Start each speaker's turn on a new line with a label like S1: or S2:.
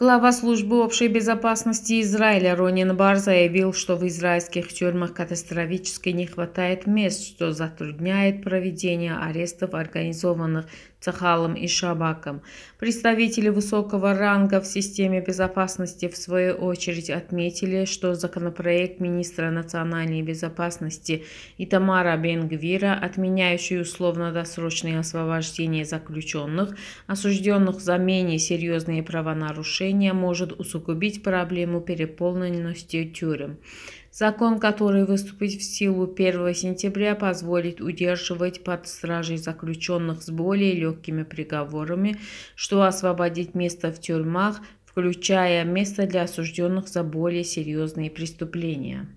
S1: Глава службы общей безопасности Израиля Ронин Бар заявил, что в израильских тюрьмах катастрофически не хватает мест, что затрудняет проведение арестов, организованных Цахалом и Шабаком. Представители высокого ранга в системе безопасности в свою очередь отметили, что законопроект министра национальной безопасности Итамара Бенгвира, отменяющий условно-досрочное освобождение заключенных, осужденных за менее серьезные правонарушения, решение может усугубить проблему переполненности тюрем. Закон, который выступит в силу 1 сентября, позволит удерживать под стражей заключенных с более легкими приговорами, что освободит место в тюрьмах, включая место для осужденных за более серьезные преступления.